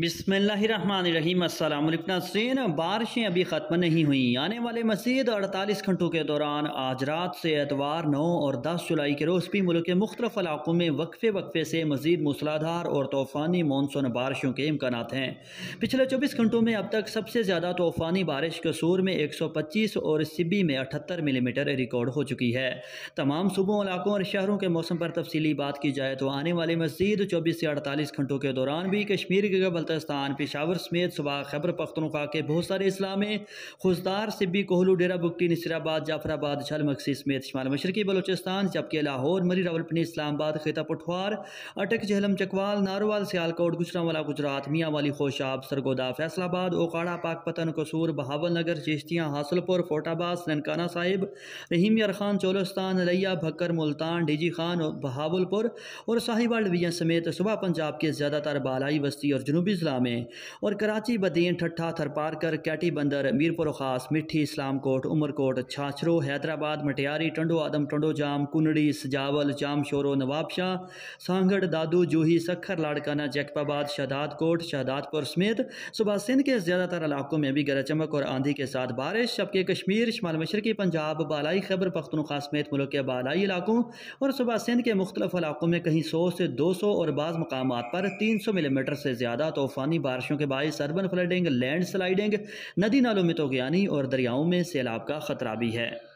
बिसमीम नाजीन बारिशें अभी ख़त्म नहीं हुई आने वाले मजीद अड़तालीस घंटों के दौरान आज रात से एतवार नौ और दस जुलाई के रोज़ भी मुल्क के मुख्तफ इलाकों में वक्फे वक्फे से मजीद मूसलाधार और तूफ़ानी मानसून बारिशों के इम्कान हैं पिछले चौबीस घंटों में अब तक सबसे ज़्यादा तूफ़ानी बारिश कसूर में एक सौ पच्चीस और सिबी में अठहत्तर मिलीमीटर रिकॉर्ड हो चुकी है तमाम सूबों इलाकों और शहरों के मौसम पर तफसीली बात की जाए तो आने वाले मजीद चौबीस से अड़तालीस घंटों के दौरान भी कश्मीर के बल्तिस्तान पेशावर समेत सुबह खैबर पख्तनखा के बहुत सारे इस्लामें खुशदार सिब्बी कोहलू डेरा बुकटी नसराबाद जाफराबाद छल मकसी समेत शुमाल मशरकी बलोचिस्तान जबकि लाहौर मरी रावलपनी इस्लामाबाद खिता पठवार अटक जहलम चकवाल नारोवाल सियालकोट वाला गुजरात मियाँ वाली खोशाब सरगोदा फैसलाबाद ओकाड़ा पाकपतन कसूर बहावल नगर चिश्तियाँ हासलपुर फोटाबाद ननकाना साहिब रहीम यार खान चोलस्तान रैया भक्कर मुल्तान डीजी खान बहावलपुर और साहिवाल डिवीजन समेत सुबह पंजाब के ज़्यादातर बालाई बस्ती और जनूबी जनूबी ज़िला में और कराची बदीन ठट्ठा थरपारकर कैटी बंदर मीरपुर खास मिठी इस्लामकोट उमरकोट छाछरो हैदराबाद मटियारी टंडो आदम टंडो जाम कुनड़ी सजावल जाम शोरो नवाबशाह सांगड़ दादू जूही सखर लाड़काना जैकबाबाद शहदाद कोट शहदादपुर समेत सुबह सिंध के ज़्यादातर इलाकों में भी गरज चमक और आंधी के साथ बारिश जबकि कश्मीर शुमाल मशरकी पंजाब बालाई खैबर पख्तनखा समेत मुल्क के बालाई इलाकों और सुबह सिंध के मुख्तलिफ इलाकों में कहीं सौ से दो सौ और बाज़ मकाम पर तीन सौ मिलीमीटर से ज़्यादा तो तूफ़ानी बारिशों के बायस अर्बन फ्लडिंग लैंड स्लाइडिंग नदी नालों में तो और दरियाओं में सैलाब का ख़तरा भी है